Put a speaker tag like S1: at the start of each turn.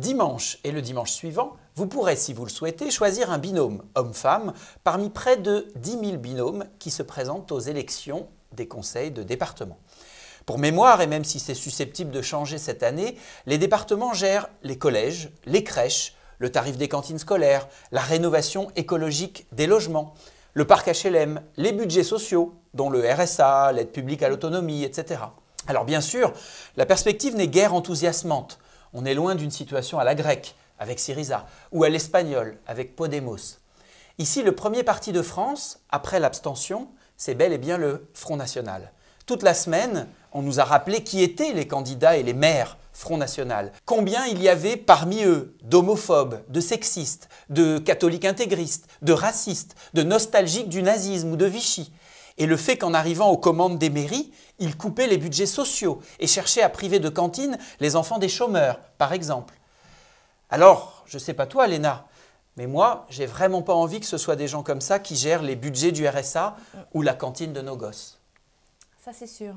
S1: Dimanche et le dimanche suivant, vous pourrez, si vous le souhaitez, choisir un binôme homme-femme parmi près de 10 000 binômes qui se présentent aux élections des conseils de département. Pour mémoire, et même si c'est susceptible de changer cette année, les départements gèrent les collèges, les crèches, le tarif des cantines scolaires, la rénovation écologique des logements, le parc HLM, les budgets sociaux, dont le RSA, l'aide publique à l'autonomie, etc. Alors bien sûr, la perspective n'est guère enthousiasmante. On est loin d'une situation à la grecque, avec Syriza, ou à l'espagnol, avec Podemos. Ici, le premier parti de France, après l'abstention, c'est bel et bien le Front National. Toute la semaine, on nous a rappelé qui étaient les candidats et les maires Front National. Combien il y avait parmi eux d'homophobes, de sexistes, de catholiques intégristes, de racistes, de nostalgiques du nazisme ou de Vichy et le fait qu'en arrivant aux commandes des mairies, ils coupaient les budgets sociaux et cherchaient à priver de cantine les enfants des chômeurs, par exemple. Alors, je sais pas toi, Léna, mais moi, j'ai vraiment pas envie que ce soit des gens comme ça qui gèrent les budgets du RSA ou la cantine de nos gosses. Ça, c'est sûr.